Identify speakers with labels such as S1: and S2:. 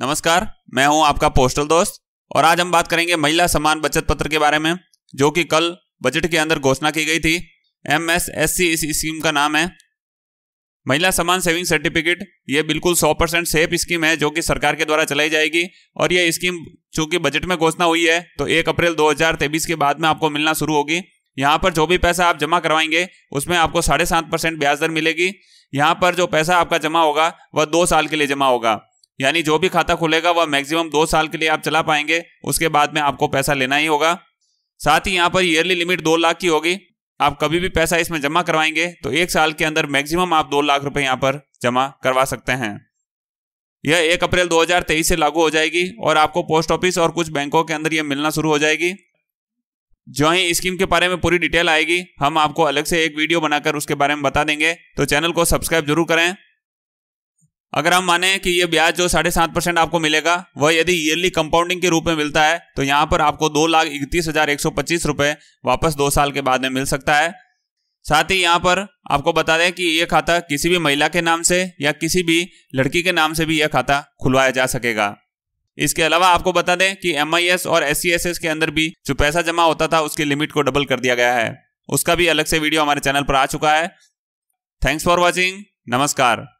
S1: नमस्कार मैं हूं आपका पोस्टल दोस्त और आज हम बात करेंगे महिला समान बचत पत्र के बारे में जो कि कल बजट के अंदर घोषणा की गई थी एम एस एस सी इस स्कीम का नाम है महिला समान सेविंग सर्टिफिकेट ये बिल्कुल 100 परसेंट सेफ स्कीम है जो कि सरकार के द्वारा चलाई जाएगी और यह स्कीम चूंकि बजट में घोषणा हुई है तो 1 अप्रैल 2023 के बाद में आपको मिलना शुरू होगी यहाँ पर जो भी पैसा आप जमा करवाएंगे उसमें आपको साढ़े सात परसेंट ब्याज दर मिलेगी यहाँ पर जो पैसा आपका जमा होगा वह दो साल के लिए जमा होगा यानी जो भी खाता खुलेगा वह मैक्सिमम दो साल के लिए आप चला पाएंगे उसके बाद में आपको पैसा लेना ही होगा साथ ही यहाँ पर ईयरली लिमिट दो लाख की होगी आप कभी भी पैसा इसमें जमा करवाएंगे तो एक साल के अंदर मैक्सिमम आप दो लाख रुपए यहाँ पर जमा करवा सकते हैं यह एक अप्रैल 2023 से लागू हो जाएगी और आपको पोस्ट ऑफिस और कुछ बैंकों के अंदर यह मिलना शुरू हो जाएगी जो ही स्कीम के बारे में पूरी डिटेल आएगी हम आपको अलग से एक वीडियो बनाकर उसके बारे में बता देंगे तो चैनल को सब्सक्राइब जरूर करें अगर हम माने कि ये ब्याज जो साढ़े सात परसेंट आपको मिलेगा वह यदि ईयरली कंपाउंडिंग के रूप में मिलता है तो यहाँ पर आपको दो लाख इकतीस हजार एक सौ पच्चीस रुपये वापस दो साल के बाद में मिल सकता है साथ ही यहाँ पर आपको बता दें कि यह खाता किसी भी महिला के नाम से या किसी भी लड़की के नाम से भी यह खाता खुलवाया जा सकेगा इसके अलावा आपको बता दें कि एम और एस के अंदर भी जो पैसा जमा होता था उसकी लिमिट को डबल कर दिया गया है उसका भी अलग से वीडियो हमारे चैनल पर आ चुका है थैंक्स फॉर वॉचिंग नमस्कार